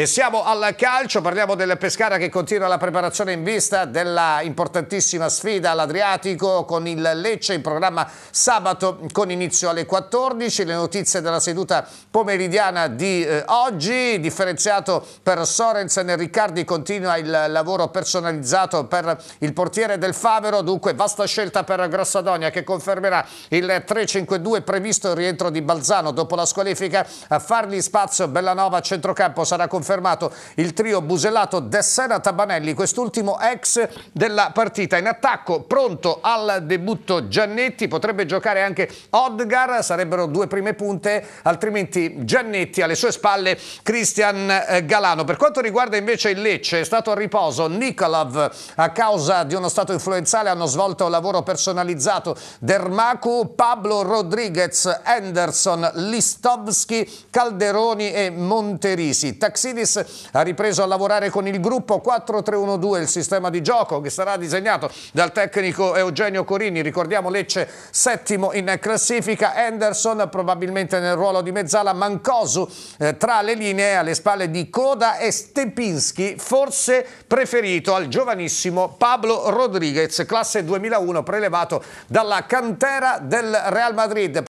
E siamo al calcio, parliamo del Pescara che continua la preparazione in vista della importantissima sfida all'Adriatico con il Lecce in programma sabato con inizio alle 14. Le notizie della seduta pomeridiana di eh, oggi, differenziato per Sorensen e Riccardi continua il lavoro personalizzato per il portiere del Favero, dunque vasta scelta per Grossadonia che confermerà il 3-5-2 previsto il rientro di Balzano dopo la squalifica. A fargli spazio Bellanova a centrocampo sarà confermato confermato il trio Buselato, Dessera, Tabanelli, quest'ultimo ex della partita. In attacco pronto al debutto Giannetti, potrebbe giocare anche Odgar, sarebbero due prime punte, altrimenti Giannetti alle sue spalle Cristian eh, Galano. Per quanto riguarda invece il Lecce, è stato a riposo Nikolov a causa di uno stato influenzale, hanno svolto lavoro personalizzato Dermaku, Pablo Rodriguez, Anderson, Listovski, Calderoni e Monterisi. Taxini Castridis ha ripreso a lavorare con il gruppo 4-3-1-2, il sistema di gioco che sarà disegnato dal tecnico Eugenio Corini. Ricordiamo Lecce settimo in classifica, Henderson probabilmente nel ruolo di mezzala, Mancosu eh, tra le linee alle spalle di Coda e Stepinski, forse preferito al giovanissimo Pablo Rodriguez, classe 2001 prelevato dalla cantera del Real Madrid.